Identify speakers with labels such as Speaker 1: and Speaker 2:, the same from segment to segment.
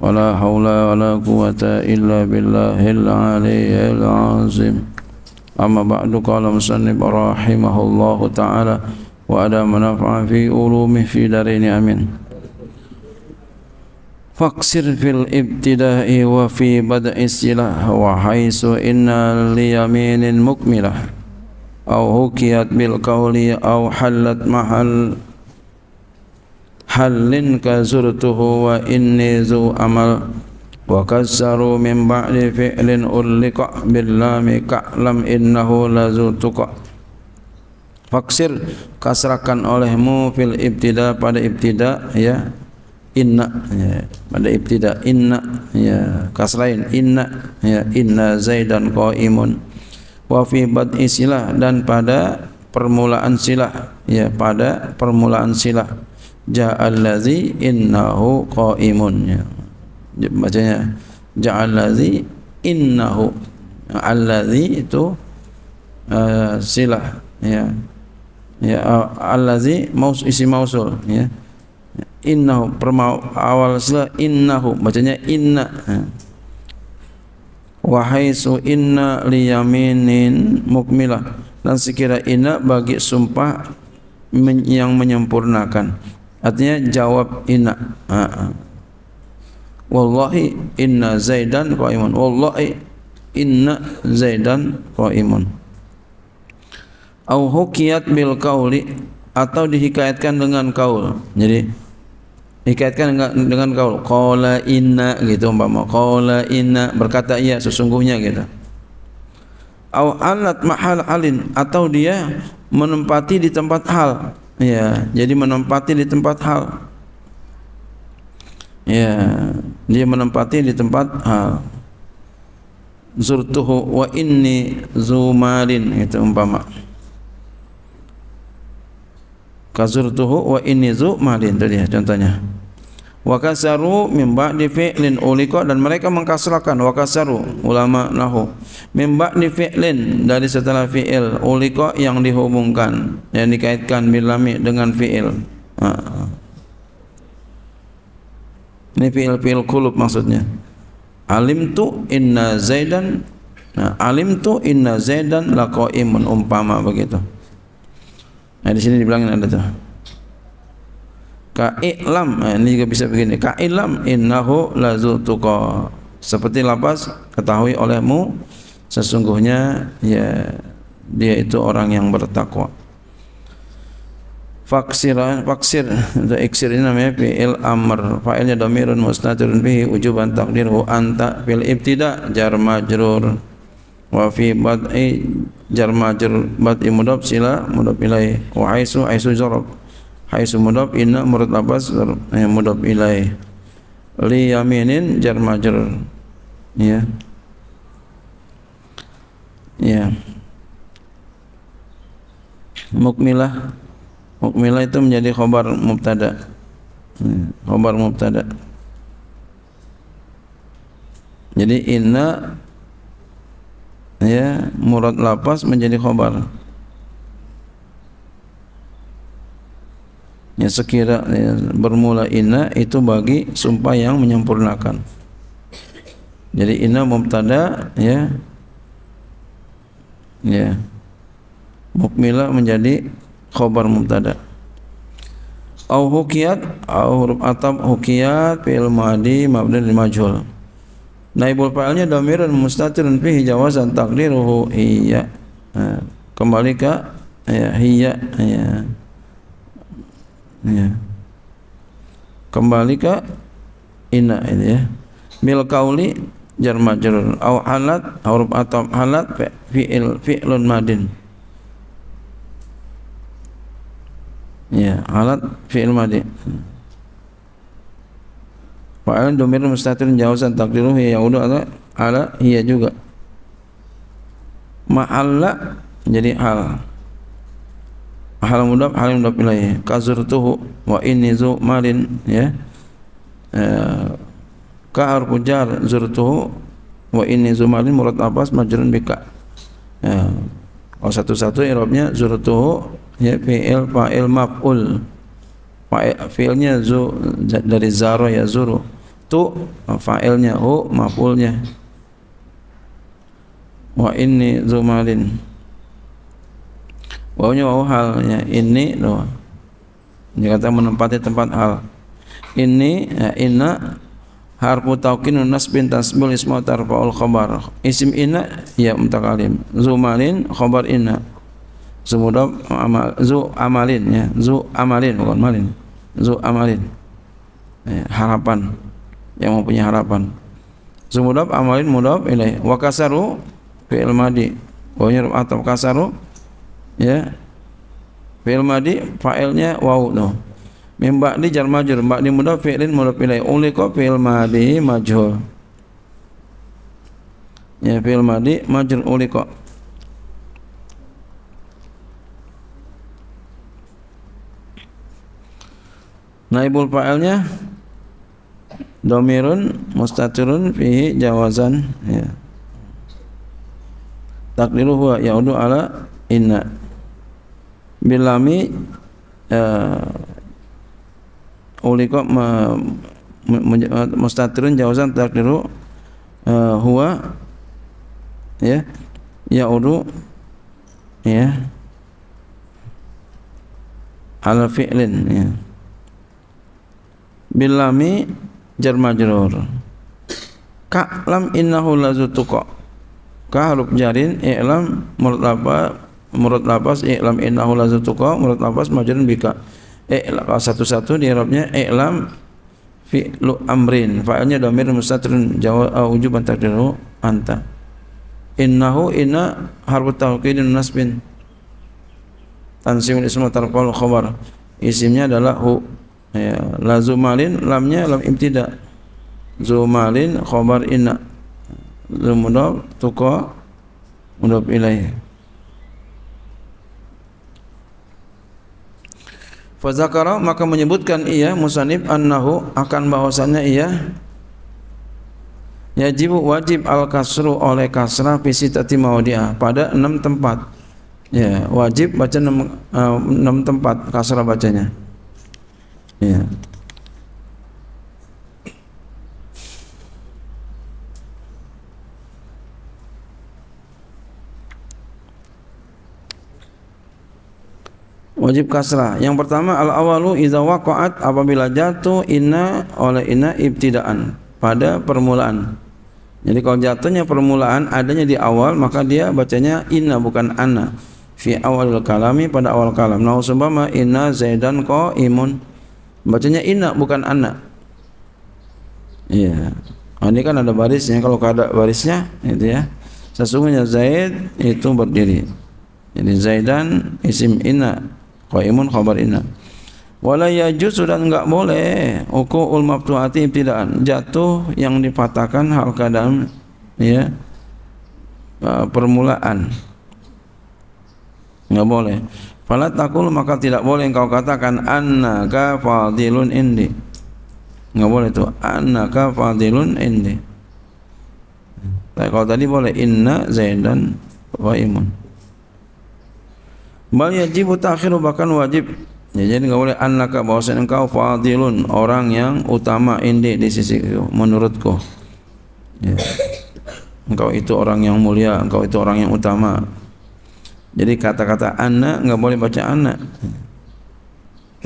Speaker 1: ولا حول ولا قوة إلا بالله العلي العظيم أما بعد قال مسنب رحمه الله تعالى وأدى منافع في علومه في دارين أمين فاقصر في الابتداء وفي بدء السلة وحيث إن ليمين مكملة أو هكيت بالقول أو حلت محل halin kazurtuhu wa inni zu amal wa kazzaru min ba'di fi'lin ulliqa billami ka'lam innahu lazu faksir kasrakan olehmu fil ibtida pada ibtida ya inna ya. pada ibtida inna ya kas lain inna ya inna zaidan qaimun wa fi bad'i silah dan pada permulaan silah ya pada permulaan silah ja'allazi innahu qa'imun ya bacanya ja'allazi innahu allazi itu uh, silah ya ya allazi maus isi mausul ya innahu permau awal sila innahu bacanya inna ya. wahai su inna liyaminin mukmilah dan sekira inna bagi sumpah yang menyempurnakan Artinya jawab inna. Uh, Wallahi inna Zaidan qaimun. Wallahi inna Zaidan qaimun. Au hukiyat bil qauli atau dihikayatkan dengan kaul. Jadi dikaitkan dengan, dengan kaul qala inna gitu umpama qala inna berkata iya sesungguhnya gitu au alat mahal alin atau dia menempati di tempat hal Ya, jadi menempati di tempat hal. Ya, dia menempati di tempat hal. Zurtuhu wa inni zumalin itu umpama. Kazurtuhu wa inni zumalin itu dia contohnya. Wakasaru kasaru di fi'lin Uliko dan mereka mengkasrakan Wakasaru ulama nahu min di fi'lin dari setelah fi'il Uliko yang dihubungkan yang dikaitkan bilami dengan fi'il ini fi'il fi'il kulub maksudnya alim tu inna zaidan nah alim tu inna zaidan laqaimun umpama begitu nah di sini dibilangin ada tuh ka i'lam nah, ini juga bisa begini ka i'lam innahu lazul seperti lapas ketahui olehmu sesungguhnya ya dia itu orang yang bertakwa faksir faksir itu iksir ini namanya fi'il amr fa'ilnya domirun musnadirun bihi ujuban taqdiruhu anta fil ibtida jar majrur wa fi bad'i jar majrur bad'i mudab sila mudab ilai wa aisu aisu zorob haitsu mudhaf inna murad abbas eh, mudhaf ilai li yaminin jar majer ya ya mukmilah mukmilah itu menjadi khobar mubtada ya, khobar mubtada jadi inna ya murad lapas menjadi khobar ya sekira ya, bermula inna itu bagi sumpah yang menyempurnakan jadi inna mubtada ya ya mukmila menjadi khobar mubtada au hukiyat au huruf atab hukiyat fi'il madi mabni lil majhul naibul fa'ilnya dhamirun mustatirun fihi jawazan taqdiruhu iya nah, kembali ke ya, hiya ya ya. kembali ke ina ini ya mil kauli jar majrur au halat huruf atau halat fi'il fi'lun madin ya halat fi'il madin Fa'alan domir mustatirun jawazan takdiruhu ya yaudu ala ala hiya juga. Mahalla jadi hal mahal mudaf hal mudaf ilaihi tuhu wa ini zu malin ya eh, kaar harfu jar tuhu wa ini zu malin murad abbas majrun bika ya eh, kalau oh, satu-satu i'rabnya tuhu ya fi'il fa'il maf'ul fi'ilnya zu dari zaro ya zuru tu fa'ilnya hu maf'ulnya wa ini zu malin wawunya wawu halnya ini doang ini kata menempati tempat hal ini ya, inna harfu taukin pintas tasbul ismu tarfaul khabar isim inna ya mutakalim zumalin khabar inna zumudab amal zu amalin ya zu amalin bukan malin zu amalin ya, harapan yang mempunyai harapan zumudab amalin mudab ilaih Wakasaru kasaru fi'il madi wa yurab kasaru ya fi'il madi fa'ilnya wau no mim ba'di jar majur ba'di mudhaf fi'lin mudhaf ilai uli ko fi'il madi majhul ya fi'il madi majur uli ko naibul fa'ilnya domirun mustatirun fihi jawazan ya takdiruhu ya'udu ala inna bilami uh, eh, uliko me, me, mustatirun jawazan takdiru eh, huwa ya yaudu ya alafiklin fi'lin ya bilami jar majrur ka lam innahu lazutuqa ka huruf jarin i'lam murtaba menurut lafaz i'lam innahu lazatuqa menurut lafaz majrun bika i'lam ah, satu-satu di Arabnya i'lam fi'lu amrin fa'ilnya domir mustatirun jawa ah, wujuban takdiru anta innahu inna harfu tawqidin nasbin tansimul ismu tarqal khobar isimnya adalah hu ya la zumalin lamnya lam tidak zumalin khobar inna zumudab tuqa mudab ilaih Fazakara maka menyebutkan ia musanib annahu akan bahwasannya ia wajib al kasru oleh kasrah fisitati maudiah pada enam tempat ya wajib baca enam, eh, enam tempat kasrah bacanya ya wajib kasrah. Yang pertama al awalu idza waqa'at apabila jatuh inna oleh inna ibtidaan pada permulaan. Jadi kalau jatuhnya permulaan adanya di awal maka dia bacanya inna bukan anna. Fi awalil kalami pada awal kalam. Nah subama inna zaidan imun bacanya inna bukan anna. Iya. Nah, ini kan ada barisnya kalau ada barisnya itu ya. Sesungguhnya Zaid itu berdiri. Jadi Zaidan isim inna qaimun khabar inna wala yajuzu dan enggak boleh ulma mabtuati ibtidaan jatuh yang dipatahkan hal kadam ya e, permulaan enggak boleh fala takul maka tidak boleh engkau katakan annaka fadilun indi enggak boleh tuh annaka fadilun indi Tapi kalau tadi boleh inna zaidan wa imun. Bal yajibu ta'khiru bahkan wajib. Ya, jadi enggak boleh annaka bahwasanya engkau fadilun, orang yang utama indi di sisi menurutku. Ya. Engkau itu orang yang mulia, engkau itu orang yang utama. Jadi kata-kata anak enggak boleh baca anak.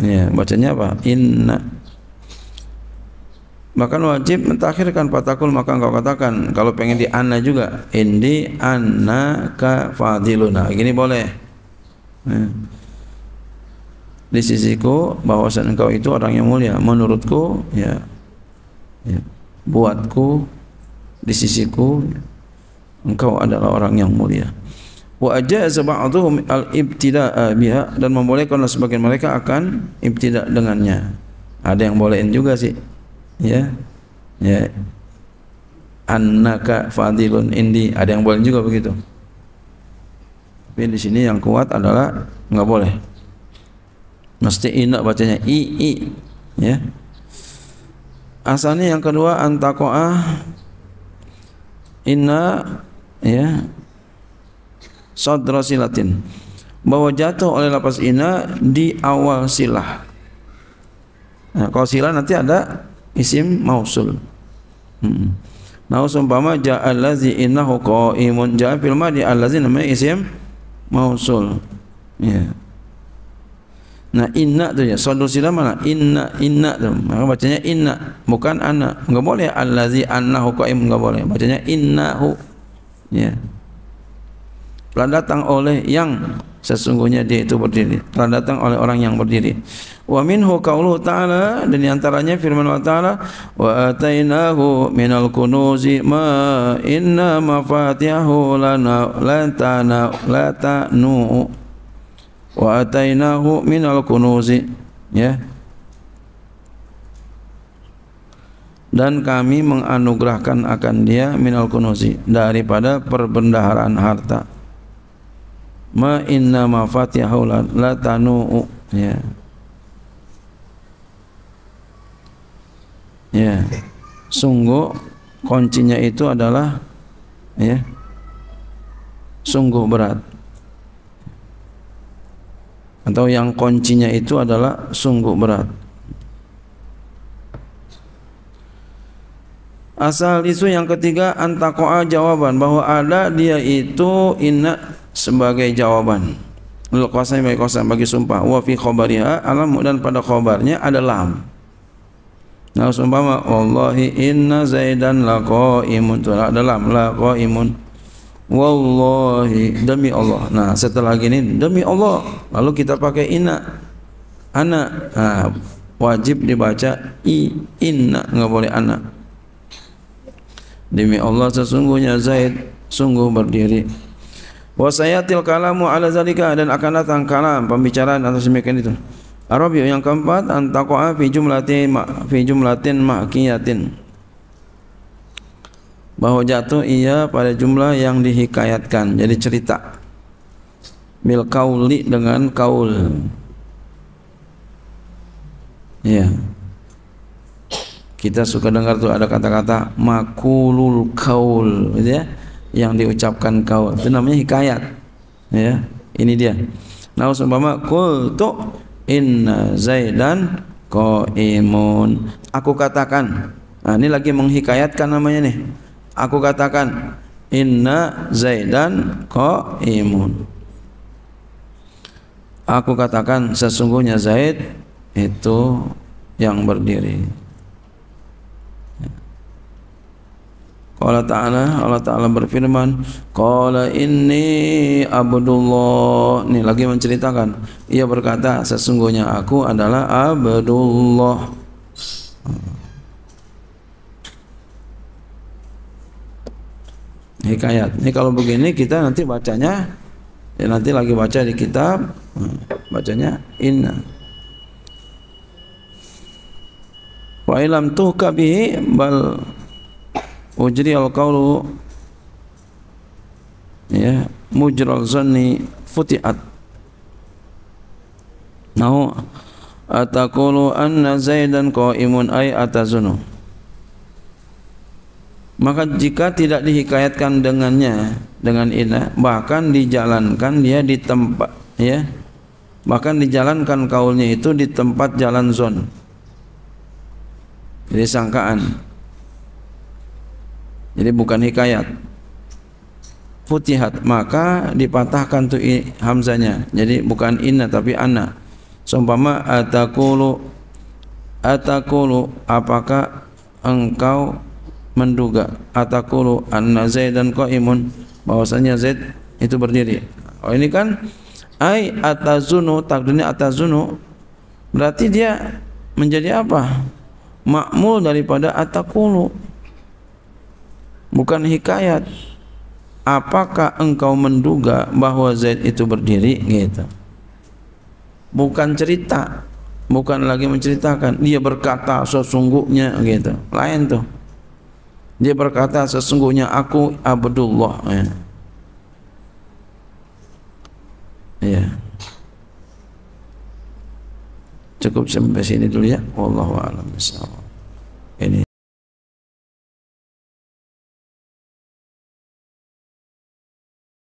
Speaker 1: Ya, bacanya apa? Inna. Bahkan wajib mentakhirkan patakul maka engkau katakan kalau pengen di anna juga indi anna ka fadiluna. Gini boleh. Ya. di sisiku bahwasan engkau itu orang yang mulia menurutku ya, ya buatku di sisiku engkau adalah orang yang mulia wa ajaza ba'dhum al-ibtida'a biha dan membolehkan sebagian mereka akan ibtida dengannya ada yang bolehin juga sih ya ya annaka fadilun indi ada yang boleh juga begitu tapi di sini yang kuat adalah nggak boleh. Mesti inak bacanya i i ya. Asalnya yang kedua antakoah inna ya sadra silatin bahwa jatuh oleh lapas ina di awal silah. Nah, kalau silah nanti ada isim mausul. Hmm. Nah, umpama di ina innahu qa'imun ja'a fil madi allazi namanya isim mausul ya nah inna tu ya sadul silam mana inna inna tu maka bacanya inna bukan anak enggak boleh allazi annahu qaim enggak boleh bacanya innahu ya pelan datang oleh yang sesungguhnya dia itu berdiri telah datang oleh orang yang berdiri wa minhu qauluhu ta'ala dan diantaranya firman Allah ta'ala wa atainahu minal kunuzi ma inna mafatihahu lana latana latanu wa atainahu minal kunuzi ya dan kami menganugerahkan akan dia minal kunuzi daripada perbendaharaan harta ma inna mafatihahu la tanu'u ya ya sungguh kuncinya itu adalah ya sungguh berat atau yang kuncinya itu adalah sungguh berat asal isu yang ketiga antakoa jawaban bahwa ada dia itu inna sebagai jawaban lil qasam bagi qasam bagi sumpah wa fi khabariha alam dan pada khabarnya ada lam nah sumpah wallahi inna zaidan laqaimun ada lam laqaimun wallahi demi Allah nah setelah gini demi Allah lalu kita pakai inna ana nah, wajib dibaca i inna enggak boleh ana demi Allah sesungguhnya Zaid sungguh berdiri wasayatil kalamu ala zalika dan akan datang kalam pembicaraan atau semacam itu Arabi yang keempat antakwa fi jumlatin fi jumlatin mahkiyatin bahwa jatuh ia pada jumlah yang dihikayatkan jadi cerita mil kauli dengan kaul ya kita suka dengar tuh ada kata-kata makulul kaul gitu ya yang diucapkan kau itu namanya hikayat ya ini dia nah umpama qultu inna zaidan qaimun aku katakan nah ini lagi menghikayatkan namanya nih aku katakan inna zaidan qaimun aku katakan sesungguhnya zaid itu yang berdiri Qala ta'ala Allah ta'ala berfirman Qala inni abdullah Nih lagi menceritakan Ia berkata sesungguhnya aku adalah abdullah Hikayat Ini kalau begini kita nanti bacanya ya Nanti lagi baca di kitab hmm, Bacanya inna Wa ilam tuhka bihi bal Wajri al-qawlu ya mujral zanni futihat Nahu atakulu anna zaidan qaimun ay atazunu maka jika tidak dihikayatkan dengannya dengan ina bahkan dijalankan dia di tempat ya bahkan dijalankan kaulnya itu di tempat jalan zon jadi sangkaan jadi bukan hikayat. Futihat maka dipatahkan tuh hamzanya. Jadi bukan inna tapi anna. sumpama atakulu atakulu apakah engkau menduga atakulu anna Zaidan qaimun bahwasanya Zaid itu berdiri. Oh ini kan ai atazunu takdirnya atazunu berarti dia menjadi apa? Makmul daripada atakulu bukan hikayat apakah engkau menduga bahwa Zaid itu berdiri gitu bukan cerita bukan lagi menceritakan dia berkata sesungguhnya gitu lain tuh dia berkata sesungguhnya aku Abdullah ya, ya. cukup sampai sini dulu ya wallahu a'lam ini